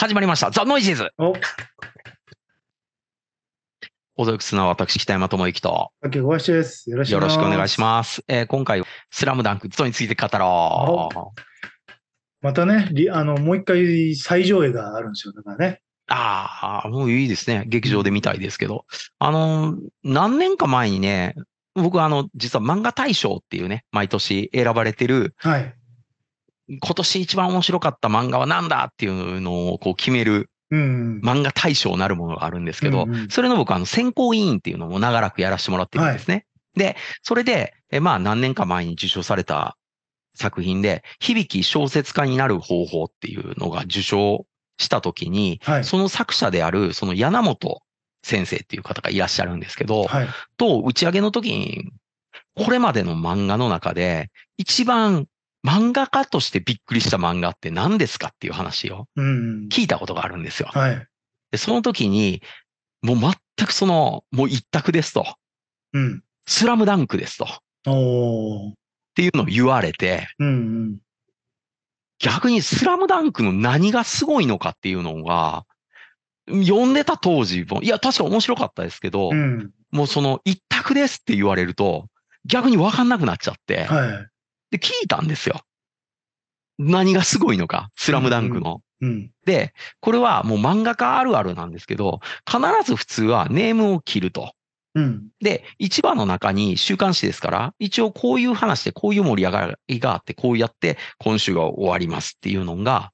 始まりました。ザ・ノイジーズ。おおどくすは私、北山智之と。竹小林です。よろしくお願いします。えー、今回、スラムダンクについて語ろう。またね、あの、もう一回再上映があるんですよ。だからね。ああ、もういいですね。劇場で見たいですけど。あの、何年か前にね、僕あの、実は漫画大賞っていうね、毎年選ばれてる、はい、今年一番面白かった漫画は何だっていうのをこう決める漫画大賞なるものがあるんですけど、それの僕は選考委員っていうのも長らくやらせてもらってるんですね。はい、で、それで、えまあ何年か前に受賞された作品で、響き小説家になる方法っていうのが受賞した時に、はい、その作者であるその柳本先生っていう方がいらっしゃるんですけど、はい、と打ち上げの時に、これまでの漫画の中で一番漫画家としてびっくりした漫画って何ですかっていう話を聞いたことがあるんですよ。うんはい、でその時に、もう全くその、もう一択ですと。うん、スラムダンクですと。っていうのを言われて、うんうん、逆にスラムダンクの何がすごいのかっていうのが、読んでた当時も、いや、確か面白かったですけど、うん、もうその一択ですって言われると、逆にわかんなくなっちゃって、はいで、聞いたんですよ。何がすごいのか、スラムダンクの。うんうん、で、これはもう漫画家あるあるなんですけど、必ず普通はネームを切ると。うん、で、一番の中に週刊誌ですから、一応こういう話でこういう盛り上がりがあって、こうやって今週が終わりますっていうのが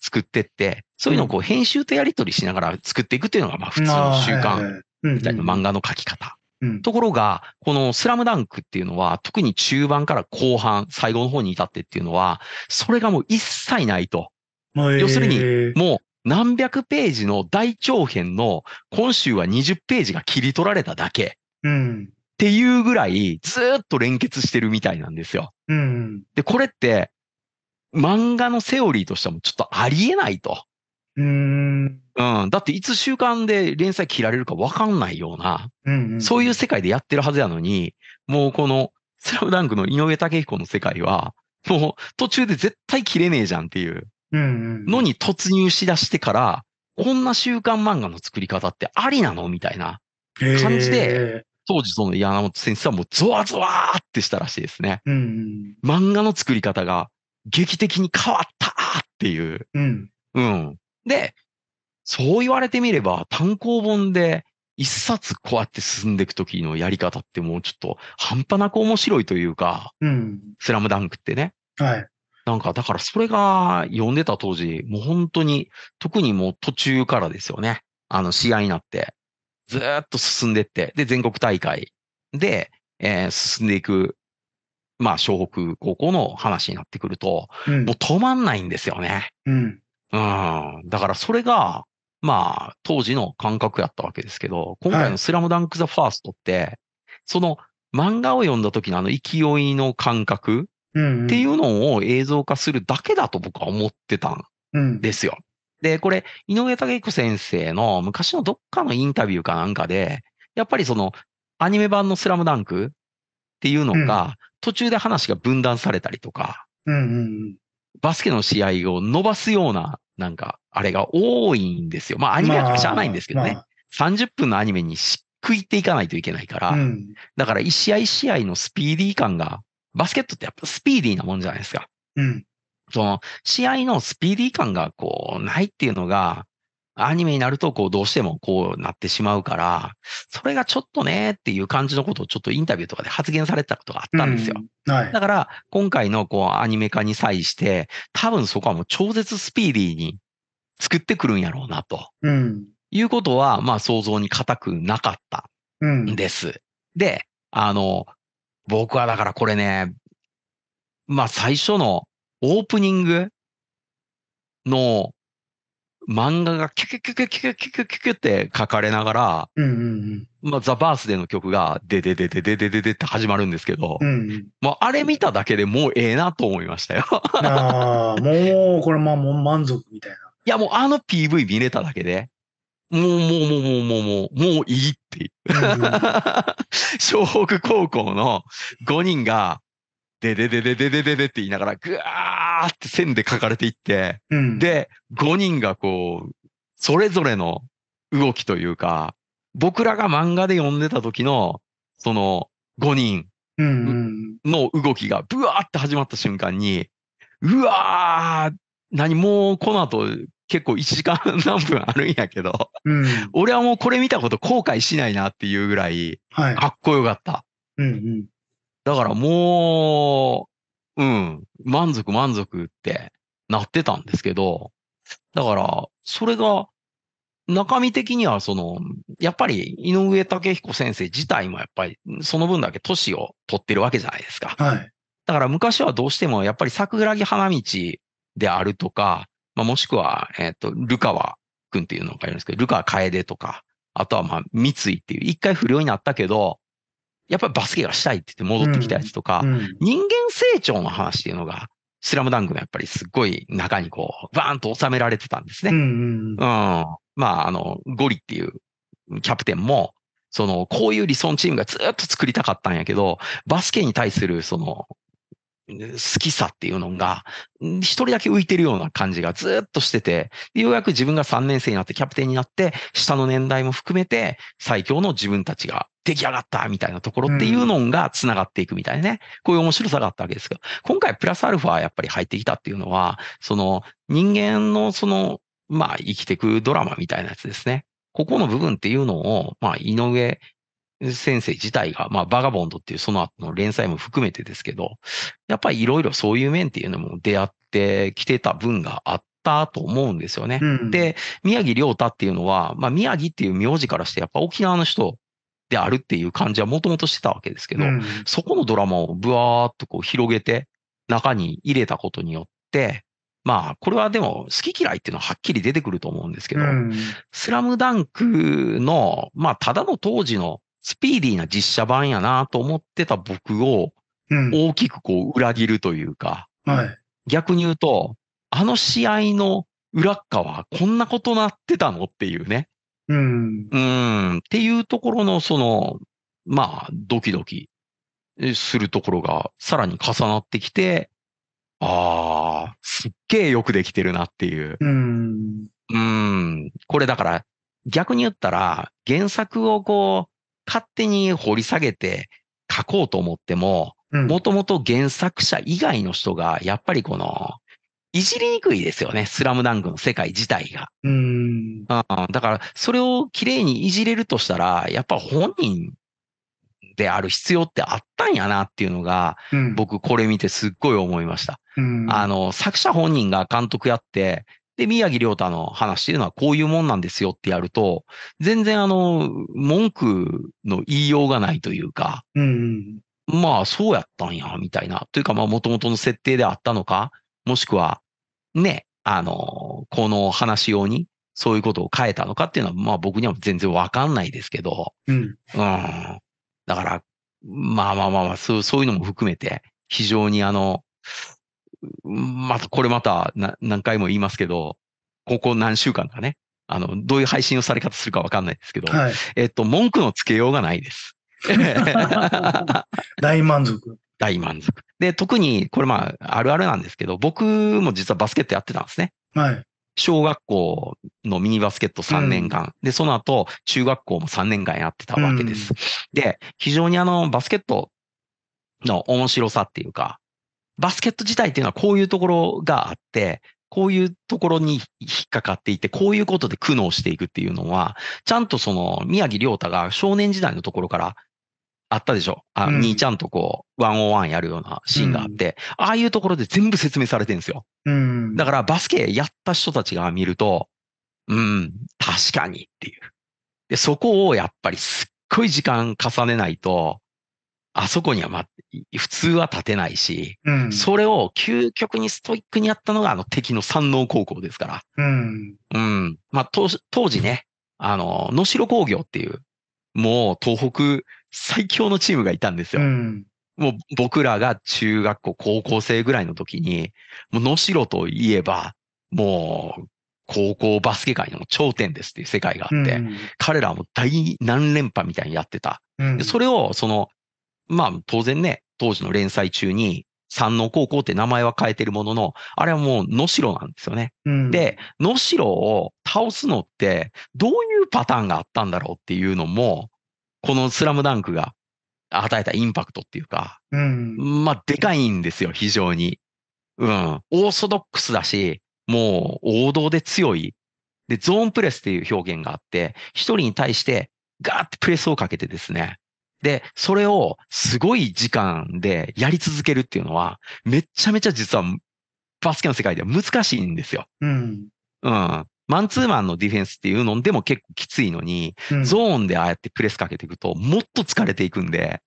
作ってって、そういうのをこう編集とやり取りしながら作っていくっていうのがまあ普通の週刊みたいな漫画の書き方ところが、このスラムダンクっていうのは、特に中盤から後半、最後の方に至ってっていうのは、それがもう一切ないと。要するに、もう何百ページの大長編の今週は20ページが切り取られただけ。うん、っていうぐらいずっと連結してるみたいなんですよ。うん、で、これって漫画のセオリーとしてもちょっとありえないと。うん。うん。だっていつ週刊で連載切られるか分かんないような、うんうん、そういう世界でやってるはずやのに、もうこの、スラムダンクの井上武彦の世界は、もう途中で絶対切れねえじゃんっていうのに突入しだしてから、こんな週刊漫画の作り方ってありなのみたいな感じで、当時その山本先生はもうゾワゾワーってしたらしいですね。うん、漫画の作り方が劇的に変わったっていう。うん、うん。で、そう言われてみれば、単行本で一冊こうやって進んでいくときのやり方ってもうちょっと半端なく面白いというか、うん、スラムダンクってね。はい。なんか、だからそれが読んでた当時、もう本当に、特にもう途中からですよね。あの、試合になって、ずっと進んでって、で、全国大会で、えー、進んでいく、まあ、湘北高校の話になってくると、うん、もう止まんないんですよね。うん。うん。だからそれが、まあ、当時の感覚やったわけですけど、今回のスラムダンク・ザ・ファーストって、はい、その漫画を読んだ時のあの勢いの感覚っていうのを映像化するだけだと僕は思ってたんですよ。うん、で、これ、井上武彦先生の昔のどっかのインタビューかなんかで、やっぱりそのアニメ版のスラムダンクっていうのが、途中で話が分断されたりとか、うんうんうん、バスケの試合を伸ばすようななんか、あれが多いんですよ。まあ、アニメはしゃあないんですけどね。まあまあ、30分のアニメにし食いっていかないといけないから、うん、だから一試合一試合のスピーディー感が、バスケットってやっぱスピーディーなもんじゃないですか。うん。その、試合のスピーディー感がこう、ないっていうのが、アニメになると、こう、どうしてもこうなってしまうから、それがちょっとねっていう感じのことをちょっとインタビューとかで発言されたことがあったんですよ。うんはい、だから、今回のこう、アニメ化に際して、多分そこはもう超絶スピーディーに作ってくるんやろうなと。うん、いうことは、まあ、想像に固くなかったんです。うん、で、あの、僕はだからこれね、まあ、最初のオープニングの漫画がキュキュキュキュキュキュキュキュって書かれながら、まあ、ザ・バースデーの曲が、でででででででって始まるんですけど、もうあれ見ただけでもうええなと思いましたよああ、もうこれまあもう満足みたいな。いやもうあの PV 見れただけで、もうもうもうもうもうもう、もういいっていう。湘北高校の5人が、でででででででデって言いながら、ぐわーーって線で書かれていって、うん、で、5人がこう、それぞれの動きというか、僕らが漫画で読んでた時の、その5人の動きがブワーって始まった瞬間に、うわー、何もうこの後結構1時間何分あるんやけど、うん、俺はもうこれ見たこと後悔しないなっていうぐらい、かっこよかった。はいうんうん、だからもう、うん、満足満足ってなってたんですけど、だから、それが、中身的には、その、やっぱり井上武彦先生自体もやっぱり、その分だけ年を取ってるわけじゃないですか。はい。だから昔はどうしても、やっぱり桜木花道であるとか、まあ、もしくは、えっ、ー、と、ルカワ君っていうのがいるんですけど、ルカワ楓とか、あとはまあ、三井っていう、一回不良になったけど、やっぱりバスケがしたいって言って戻ってきたやつとか、うんうん、人間成長の話っていうのが、スラムダンクのやっぱりすっごい中にこう、バーンと収められてたんですね。うん、うん、まあ、あの、ゴリっていうキャプテンも、その、こういう理想チームがずっと作りたかったんやけど、バスケに対するその好きさっていうのが、一人だけ浮いてるような感じがずっとしてて、ようやく自分が3年生になってキャプテンになって、下の年代も含めて最強の自分たちが出来上がったみたいなところっていうのが繋がっていくみたいなね、こういう面白さがあったわけですけど、今回プラスアルファやっぱり入ってきたっていうのは、その人間のその、まあ生きてくドラマみたいなやつですね。ここの部分っていうのを、まあ井上先生自体が、まあ、バガボンドっていうその後の連載も含めてですけど、やっぱりいろいろそういう面っていうのも出会ってきてた分があったと思うんですよね。うん、で、宮城亮太っていうのは、まあ、宮城っていう名字からしてやっぱ沖縄の人であるっていう感じはもともとしてたわけですけど、うん、そこのドラマをブワーっとこう広げて中に入れたことによって、まあ、これはでも好き嫌いっていうのははっきり出てくると思うんですけど、うん、スラムダンクの、まあ、ただの当時のスピーディーな実写版やなと思ってた僕を大きくこう裏切るというか、はい、逆に言うと、あの試合の裏側、こんなことなってたのっていうね。うん。うん。っていうところの、その、まあ、ドキドキするところがさらに重なってきて、ああ、すっげえよくできてるなっていう。うん。うん。これだから、逆に言ったら、原作をこう、勝手に掘り下げて書こうと思っても、もともと原作者以外の人が、やっぱりこの、いじりにくいですよね。スラムダンクの世界自体が。うん。だから、それをきれいにいじれるとしたら、やっぱ本人である必要ってあったんやなっていうのが、僕これ見てすっごい思いました。うん、あの、作者本人が監督やって、で、宮城亮太の話っていうのはこういうもんなんですよってやると、全然あの、文句の言いようがないというか、うん、まあそうやったんや、みたいな。というかまあ元々の設定であったのか、もしくは、ね、あの、この話用にそういうことを変えたのかっていうのは、まあ僕には全然わかんないですけど、うん。うん。だから、まあまあまあまあ、そうそういうのも含めて、非常にあの、また、これまた何回も言いますけど、ここ何週間かね、あの、どういう配信をされ方するかわかんないですけど、はい、えっと、文句のつけようがないです。大満足。大満足。で、特に、これまあ、あるあるなんですけど、僕も実はバスケットやってたんですね。はい。小学校のミニバスケット3年間、うん、で、その後、中学校も3年間やってたわけです。うん、で、非常にあの、バスケットの面白さっていうか、バスケット自体っていうのはこういうところがあって、こういうところに引っかかっていて、こういうことで苦悩していくっていうのは、ちゃんとその宮城亮太が少年時代のところからあったでしょ。あ、うん、ちゃんとこう、ワンオーワンやるようなシーンがあって、うん、ああいうところで全部説明されてるんですよ。うん、だからバスケやった人たちが見ると、うん、確かにっていう。で、そこをやっぱりすっごい時間重ねないと、あそこには、ま、普通は立てないし、うん、それを究極にストイックにやったのが、あの敵の山王高校ですから。うん。うん。まあ、当時ね、あの、能代工業っていう、もう東北最強のチームがいたんですよ。うん、もう僕らが中学校、高校生ぐらいの時に、もう能代といえば、もう、高校バスケ界の頂点ですっていう世界があって、うん、彼らも大何連覇みたいにやってた。うん、それを、その、まあ当然ね、当時の連載中に山王高校って名前は変えてるものの、あれはもう能代なんですよね。うん、で、能代を倒すのってどういうパターンがあったんだろうっていうのも、このスラムダンクが与えたインパクトっていうか、うん、まあでかいんですよ、非常に。うん。オーソドックスだし、もう王道で強い。で、ゾーンプレスっていう表現があって、一人に対してガーってプレスをかけてですね、で、それをすごい時間でやり続けるっていうのは、めちゃめちゃ実はバスケの世界では難しいんですよ。うん。うん。マンツーマンのディフェンスっていうのでも結構きついのに、うん、ゾーンでああやってプレスかけていくと、もっと疲れていくんで、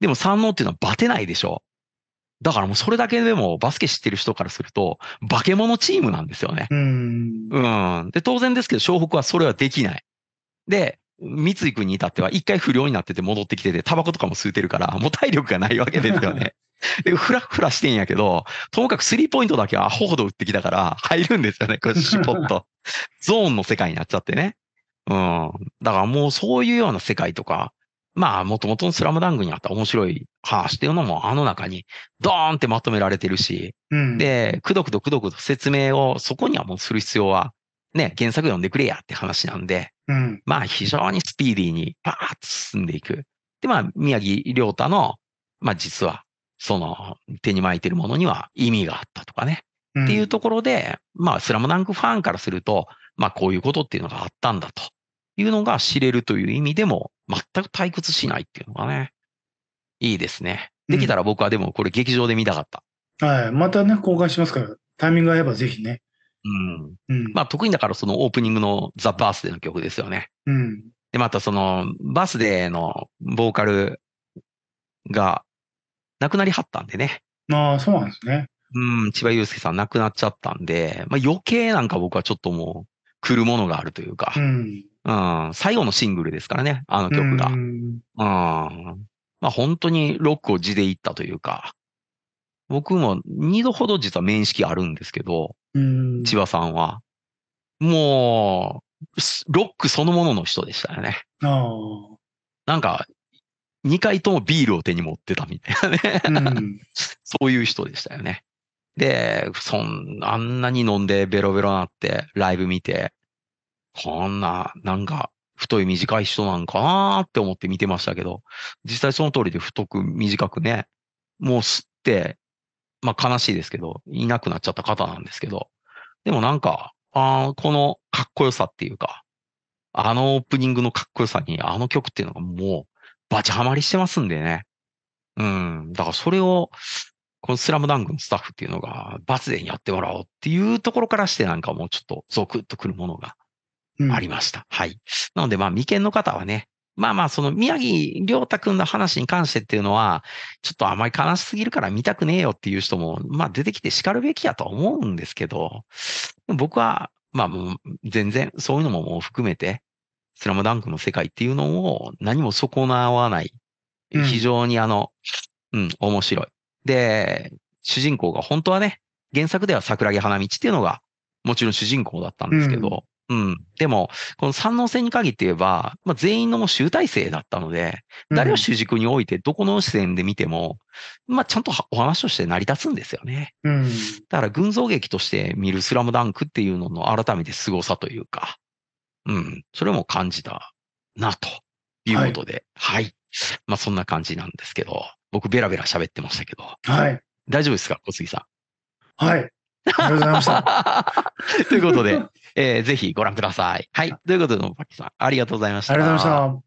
でも三能っていうのはバテないでしょ。だからもうそれだけでもバスケ知ってる人からすると、化け物チームなんですよね。うん。うん。で、当然ですけど、湘北はそれはできない。で、三井君に至っては一回不良になってて戻ってきてて、タバコとかも吸うてるから、もう体力がないわけですよね。で、ふらふらしてんやけど、ともかくスリーポイントだけはアホほど打ってきたから、入るんですよね、これ、シポット。ゾーンの世界になっちゃってね。うん。だからもうそういうような世界とか、まあ、もともとのスラムダンクにあった面白い話っていうのも、あの中に、ドーンってまとめられてるし、うん、で、くどくどくどくど説明をそこにはもうする必要はね、原作読んでくれやって話なんで、うん、まあ非常にスピーディーにパーッと進んでいく。で、まあ宮城亮太の、まあ実は、その手に巻いてるものには意味があったとかね。うん、っていうところで、まあスラムダンクファンからすると、まあこういうことっていうのがあったんだというのが知れるという意味でも、全く退屈しないっていうのがね、いいですね。できたら僕はでもこれ劇場で見たかった。うん、はい。またね、公開しますから、タイミング合えばぜひね。うん。まあ、得意だからそのオープニングのザ・バースデーの曲ですよね。うん。で、またその、バースデーのボーカルが亡くなりはったんでね。ああ、そうなんですね。うん、千葉祐介さん亡くなっちゃったんで、まあ余計なんか僕はちょっともう、来るものがあるというか、うん、うん、最後のシングルですからね、あの曲が。うん、まあ本当にロックを地でいったというか、僕も二度ほど実は面識あるんですけど、千葉さんは。もう、ロックそのものの人でしたよね。なんか、2回ともビールを手に持ってたみたいなね、そういう人でしたよね。で、そん、あんなに飲んでベロベロなって、ライブ見て、こんな、なんか、太い短い人なんかなって思って見てましたけど、実際その通りで太く短くね、もう吸って、まあ悲しいですけど、いなくなっちゃった方なんですけど、でもなんか、あこのかっこよさっていうか、あのオープニングのかっこよさに、あの曲っていうのがもう、バチハマりしてますんでね。うん。だからそれを、このスラムダンクのスタッフっていうのが、バツでやってもらおうっていうところからしてなんかもうちょっとゾクッとくるものがありました。うん、はい。なのでまあ未見の方はね、まあまあ、その宮城亮太くんの話に関してっていうのは、ちょっとあまり悲しすぎるから見たくねえよっていう人も、まあ出てきて叱るべきやと思うんですけど、僕は、まあ全然そういうのももう含めて、スラムダンクの世界っていうのを何も損なわない。非常にあの、うん、うん、面白い。で、主人公が本当はね、原作では桜木花道っていうのが、もちろん主人公だったんですけど、うん。でも、この三能戦に限って言えば、まあ、全員のもう集大成だったので、誰を主軸に置いて、どこの視線で見ても、まあ、ちゃんとお話として成り立つんですよね。うん。だから、群像劇として見るスラムダンクっていうのの改めて凄さというか、うん。それも感じたな、ということで、はい、はい。まあ、そんな感じなんですけど、僕ベラベラ喋ってましたけど。はい。大丈夫ですか小杉さん。はい。ありがとうございました。ということで、えー、ぜひご覧ください。はい。ということで、パキさん、ありがとうございました。ありがとうございました。